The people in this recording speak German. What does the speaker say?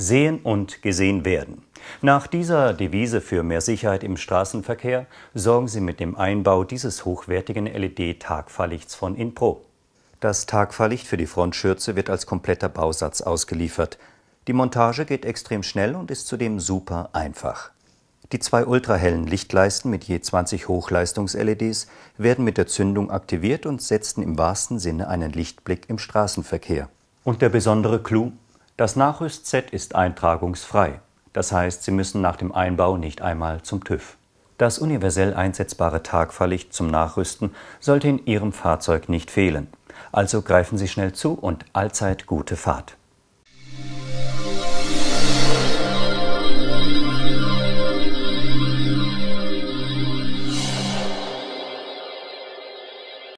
Sehen und gesehen werden. Nach dieser Devise für mehr Sicherheit im Straßenverkehr sorgen Sie mit dem Einbau dieses hochwertigen LED-Tagfahrlichts von Inpro. Das Tagfahrlicht für die Frontschürze wird als kompletter Bausatz ausgeliefert. Die Montage geht extrem schnell und ist zudem super einfach. Die zwei ultrahellen Lichtleisten mit je 20 Hochleistungs-LEDs werden mit der Zündung aktiviert und setzen im wahrsten Sinne einen Lichtblick im Straßenverkehr. Und der besondere Clou? Das Nachrüst Z ist eintragungsfrei. Das heißt, Sie müssen nach dem Einbau nicht einmal zum TÜV. Das universell einsetzbare Tagfahrlicht zum Nachrüsten sollte in Ihrem Fahrzeug nicht fehlen. Also greifen Sie schnell zu und allzeit gute Fahrt.